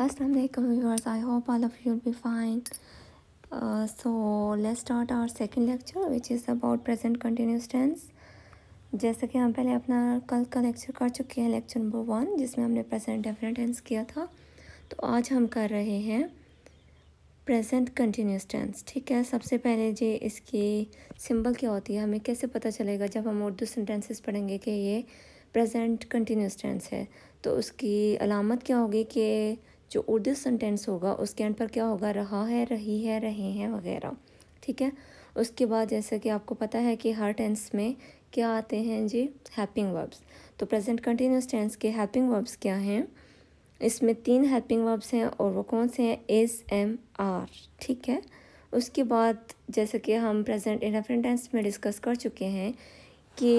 अस्सलाम वालेकुम viewers I hope all of you will be fine so let's start our second lecture which is about present continuous tense जैसे कि हम पहले अपना कल का लेक्चर कर चुके हैं लेक्चर नंबर वन जिसमें हमने प्रेजेंट डेफिनेट टेंस किया था तो आज हम कर रहे हैं प्रेजेंट कंटिन्यूस टेंस ठीक है सबसे पहले जी इसकी सिंबल क्या होती है हमें कैसे पता चलेगा जब हम उर्दू सेंटेंसेस पढ़ेंगे कि ये प्रेजेंट कंटिन्यूस टेंस है तो उसकी अलामत क्या होगी कि जो उर्दू सेंटेंस होगा उसके एंड पर क्या होगा रहा है रही है रहे हैं वगैरह ठीक है उसके बाद जैसा कि आपको पता है कि हर टेंस में क्या आते हैं जी हैपिंग वर्ब्स तो प्रेजेंट कंटिन्यूस टेंस के हैपिंग वर्ब्स क्या हैं इसमें तीन हैपिंग वर्ब्स हैं और वो कौन से हैं इज़ एम आर ठीक है उसके बाद जैसे कि हम प्रेजेंट डिफरेंट टेंस में डिस्कस कर चुके हैं कि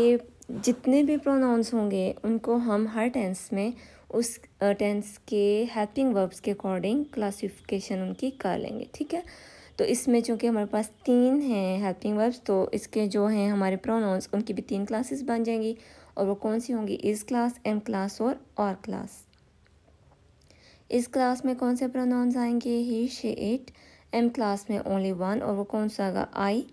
जितने भी प्रोनाउंस होंगे उनको हम हर टेंस में उस टेंस के हेल्पिंग वर्ब्स के अकॉर्डिंग क्लासिफिकेशन उनकी कर लेंगे ठीक है तो इसमें चूँकि हमारे पास तीन हैं हेल्पिंग वर्ब्स तो इसके जो हैं हमारे प्रोनाउंस उनकी भी तीन क्लासेस बन जाएंगी और वो कौन सी होंगी इस क्लास एम क्लास और और क्लास इस क्लास में कौन से प्रोनाउंस आएंगे he she it am class में ओनली वन और वो कौन सा आएगा आई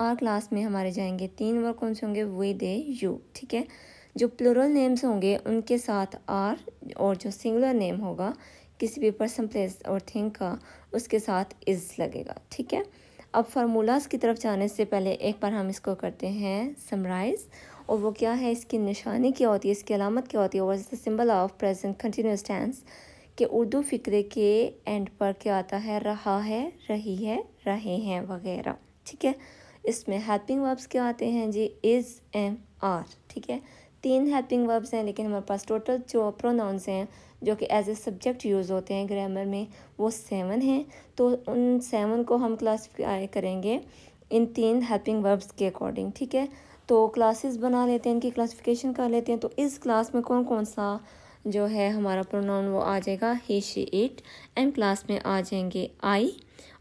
और क्लास में हमारे जाएंगे तीन वर्ड कौन से होंगे वे दे यू ठीक है जो प्लोरल नेम्स होंगे उनके साथ आर और जो सिंगुलर नेम होगा किसी भी पर्सन प्लेस और थिंग का उसके साथ इज़ लगेगा ठीक है अब फार्मूलाज की तरफ जाने से पहले एक बार हम इसको करते हैं समराइज़ और वो क्या है इसकी निशानी क्या होती है इसकी अलामत क्या होती है was the symbol of present continuous tense कि उर्दू फ़िक्रे के एंड पर क्या आता है रहा है रही है रहे हैं वगैरह ठीक है इसमें हेल्पिंग वर्ब्स क्या आते हैं जी इज़ एम आर ठीक है तीन हेल्पिंग वर्ब्स हैं लेकिन हमारे पास टोटल जो प्रोनाउंस हैं जो कि एज ए सब्जेक्ट यूज़ होते हैं ग्रामर में वो सेवन हैं तो उन सेवन को हम क्लासीफाई करेंगे इन तीन हेल्पिंग वर्ब्स के अकॉर्डिंग ठीक है तो क्लासेस बना लेते हैं इनकी क्लासिफिकेशन कर लेते हैं तो इस क्लास में कौन कौन सा जो है हमारा प्रोनाउन वो आ जाएगा he she it am class में आ जाएंगे आई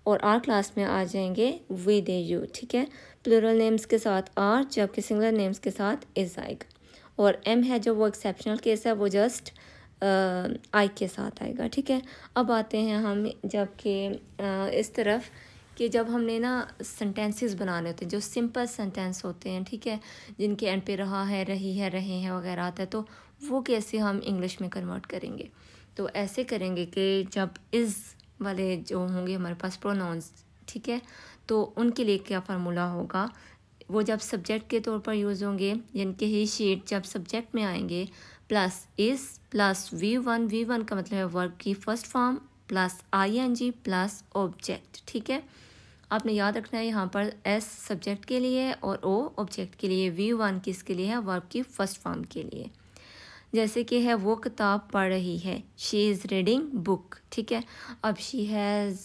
और आर क्लास में आ जाएंगे वी दे यू ठीक है प्लूरल नेम्स के साथ आर जबकि सिंगलर नेम्स के साथ इज आएगा और एम है जो वो एक्सेप्शनल केस है वो जस्ट आई के साथ आएगा ठीक है अब आते हैं हम जबकि इस तरफ कि जब हमने ना सेंटेंसेस बनाने होते हैं जो सिंपल सेंटेंस होते हैं ठीक है जिनके एंड पे रहा है रही है रहे हैं वगैरह आता है तो वो कैसे हम इंग्लिश में कन्वर्ट करेंगे तो ऐसे करेंगे कि जब इज़ वाले जो होंगे हमारे पास प्रोनाउंस ठीक है तो उनके लिए क्या फार्मूला होगा वो जब सब्जेक्ट के तौर पर यूज़ होंगे यानी कि ही शीट जब सब्जेक्ट में आएंगे plus is plus V one V one का मतलब है वर्क की first form plus I N G plus object ठीक है आपने याद रखना है यहाँ पर एस सब्जेक्ट के लिए और ओ ऑब्जेक्ट के लिए वी वन किसके लिए है वर्ब की फर्स्ट फॉर्म के लिए जैसे कि है वो किताब पढ़ रही है शी इज़ रीडिंग बुक ठीक है अब she has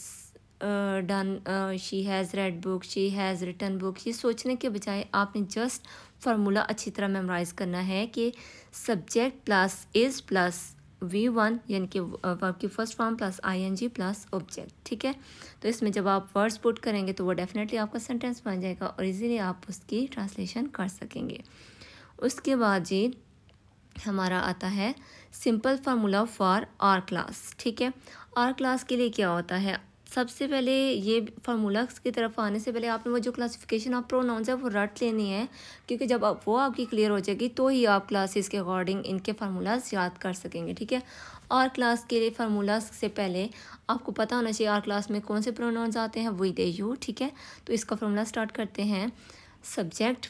done she has read book she has return book ये सोचने के बजाय आपने जस्ट फार्मूला अच्छी तरह मेमोराइज़ करना है कि subject plus is plus V one यानी कि वर्ब की first form plus I N G plus object ठीक है तो इसमें जब आप वर्ड्स पुट करेंगे तो वो डेफिनेटली आपका सेंटेंस बन जाएगा और इजीली आप उसकी ट्रांसलेशन कर सकेंगे उसके बाद जी हमारा आता है simple formula for are class ठीक है आर क्लास के लिए क्या होता है सबसे पहले ये फार्मूलाक्स की तरफ आने से पहले आपने वो जो क्लासिफिकेशन ऑफ प्रोनाउंस है वो रट लेनी है क्योंकि जब आप वो आपकी क्लियर हो जाएगी तो ही आप क्लासेस के अकॉर्डिंग इनके फार्मूलाज याद कर सकेंगे ठीक है आर क्लास के लिए फार्मूलाज से पहले आपको पता होना चाहिए आर क्लास में कौन से प्रोनाउंस आते हैं वही दे यू ठीक है तो इसका फार्मूला स्टार्ट करते हैं सब्जेक्ट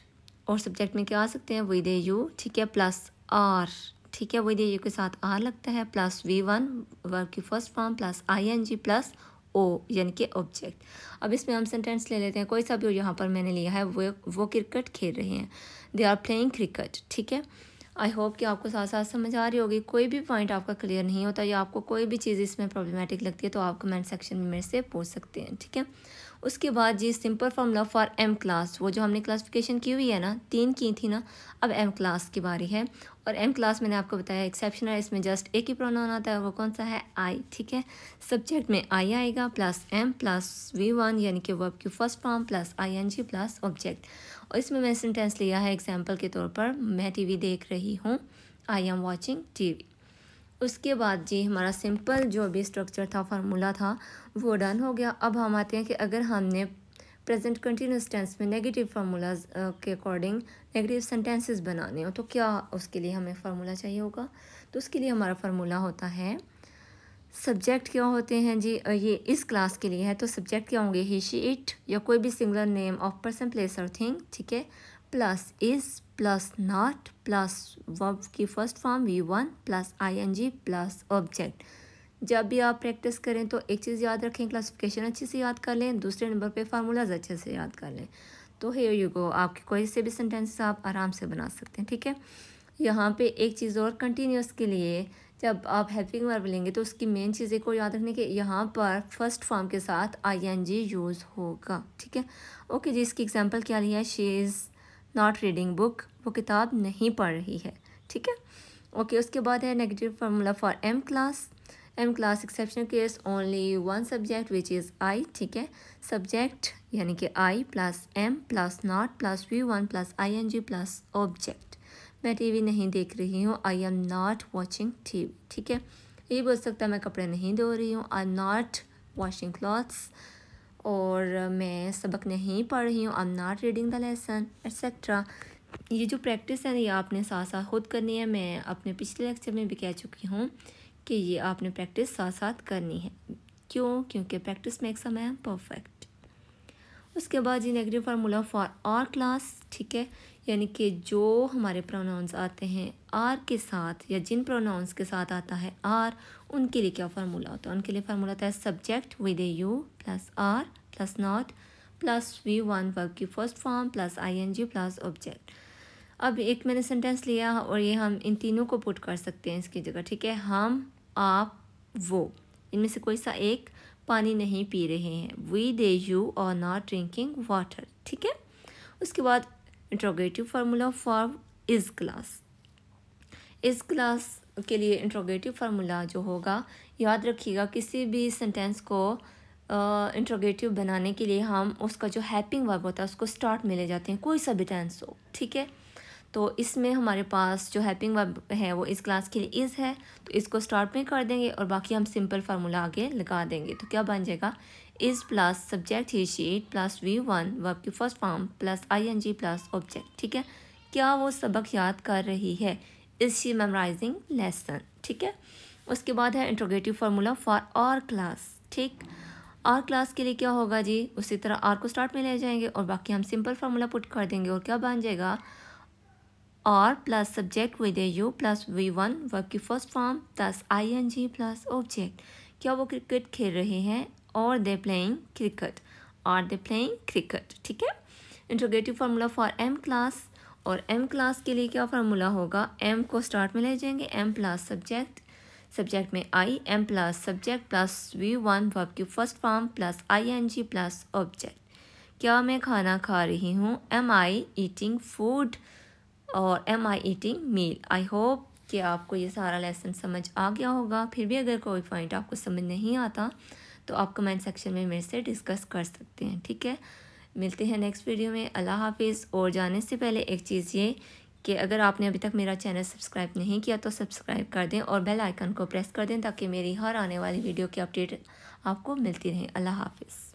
और सब्जेक्ट में क्या आ सकते हैं वही दे यू ठीक है प्लस आर ठीक है वही दे यू के साथ आर लगता है प्लस वी वन वर्ब की first form plus I N G plus O यानी कि ऑब्जेक्ट अब इसमें हम सेंटेंस ले लेते हैं कोई सा भी यहाँ पर मैंने लिया है वो वो क्रिकेट खेल रहे हैं दे आर प्लेइंग क्रिकेट ठीक है आई होप कि आपको साथ साथ समझ आ रही होगी कोई भी पॉइंट आपका क्लियर नहीं होता या आपको कोई भी चीज़ इसमें प्रॉब्लमेटिक लगती है तो आप कमेंट सेक्शन में मेरे से पूछ सकते हैं ठीक है उसके बाद जी simple formula for am class वो जो हमने क्लासिफिकेशन की हुई है ना तीन की थी ना अब एम क्लास की बारी है और एम क्लास मैंने आपको बताया एक्सेप्शनल इसमें जस्ट एक ही प्रोनाउन आता है वो कौन सा है आई ठीक है सब्जेक्ट में आई आएगा plus am plus V one यानी कि वर्ब की first form plus I N G plus object और इसमें मैंने सेंटेंस लिया है एग्जाम्पल के तौर पर मैं वी देख रही हूँ आई एम वॉचिंग वी उसके बाद जी हमारा सिंपल जो भी स्ट्रक्चर था फार्मूला था वो डन हो गया अब हम आते हैं कि अगर हमने प्रेजेंट कंटिन्यूस टेंस में नेगेटिव फार्मूलाज के अकॉर्डिंग नेगेटिव सेंटेंसेस बनाने हो तो क्या उसके लिए हमें फार्मूला चाहिए होगा तो उसके लिए हमारा फार्मूला होता है सब्जेक्ट क्या होते हैं जी ये इस क्लास के लिए है तो सब्जेक्ट क्या होंगे ही शी इट या कोई भी singular name of person place और थिंग ठीक है plus is plus not plus verb की first form V one plus I N G plus object जब भी आप प्रैक्टिस करें तो एक चीज़ याद रखें क्लासिफिकेशन अच्छे से याद कर लें दूसरे नंबर पे फार्मूलाज अच्छे से याद कर लें तो हे यू गो आपके कोई से भी सेंटेंसेस आप आराम से बना सकते हैं ठीक है यहाँ पे एक चीज़ और कंटिन्यूस के लिए जब आप हेल्पिंग वर्ब लेंगे तो उसकी मेन एक को याद रखने के यहाँ पर फर्स्ट फॉर्म के साथ आई एन जी यूज़ होगा ठीक है ओके जी इसकी एग्जाम्पल क्या लिया she is not reading book वो किताब नहीं पढ़ रही है ठीक है ओके उसके बाद है negative formula for am class am class exception case only one subject which is I ठीक है सब्जेक्ट यानी कि I plus am plus not plus V one plus I N G plus object मैं TV नहीं देख रही हूँ I am not watching T V ठीक है ये बोल सकता है मैं कपड़े नहीं धो रही हूँ I am not washing clothes और मैं सबक नहीं पढ़ रही हूँ I am not reading the lesson etcetera ये जो प्रैक्टिस है ये आपने साथ साथ खुद करनी है मैं अपने पिछले लेक्चर में भी कह चुकी हूँ कि ये आपने प्रैक्टिस साथ साथ करनी है क्यों क्योंकि practice makes a man perfect उसके बाद जी negative formula for are class ठीक है यानी कि जो हमारे प्रोनाउंस आते हैं आर के साथ या जिन प्रोनाउंस के साथ आता है आर उनके लिए क्या फार्मूला होता है उनके लिए फार्मूला होता है subject with a you plus are plus not plus V one verb की first form plus I N G plus object अब एक मैंने सेंटेंस लिया और ये हम इन तीनों को पुट कर सकते हैं इसकी जगह ठीक है हम आप वो इनमें से कोई सा एक पानी नहीं पी रहे हैं we they you are not drinking water ठीक है उसके बाद interrogative formula for is class is class के लिए इंट्रोगेटिव फार्मूला जो होगा याद रखिएगा किसी भी सेंटेंस को इंट्रोगेटिव बनाने के लिए हम उसका जो हैपिंग वर्ब होता है उसको स्टार्ट में ले जाते हैं कोई सा भी टेंस हो ठीक है तो इसमें हमारे पास जो हेल्पिंग वर्ब है वो इस क्लास के लिए इज़ है तो इसको स्टार्ट में कर देंगे और बाकी हम सिंपल फार्मूला आगे लगा देंगे तो क्या बन जाएगा is plus subject he she it plus V one verb की first form plus I N G plus object ठीक है क्या वो सबक याद कर रही है इज़ शी मेमराइजिंग लेसन ठीक है उसके बाद है interrogative formula for are class ठीक आर क्लास के लिए क्या होगा जी उसी तरह आर को स्टार्ट में ले जाएंगे और बाकी हम सिंपल फार्मूला पुट कर देंगे और क्या बन जाएगा are plus subject with a you plus V one verb की first form plus I N G plus object क्या वो क्रिकेट खेल रहे हैं और दे प्लेइंग क्रिकेट और दे प्लेइंग क्रिकेट ठीक है interrogative formula for am class और एम क्लास के लिए क्या फार्मूला होगा एम को स्टार्ट में ले जाएंगे एम प्लस सब्जेक्ट सब्जेक्ट में I am plus subject plus V one verb की first form plus I N G plus object क्या मैं खाना खा रही हूँ एम आई ईटिंग फूड और am I eating meal I hope कि आपको ये सारा लेसन समझ आ गया होगा फिर भी अगर कोई पॉइंट आपको समझ नहीं आता तो आप कमेंट सेक्शन में मेरे से डिस्कस कर सकते हैं ठीक है मिलते हैं नेक्स्ट वीडियो में अल्लाह हाफिज़ और जाने से पहले एक चीज़ ये कि अगर आपने अभी तक मेरा चैनल सब्सक्राइब नहीं किया तो सब्सक्राइब कर दें और बेल आइकन को प्रेस कर दें ताकि मेरी हर आने वाली वीडियो की अपडेट आपको मिलती रहे अल्लाह हाफिज़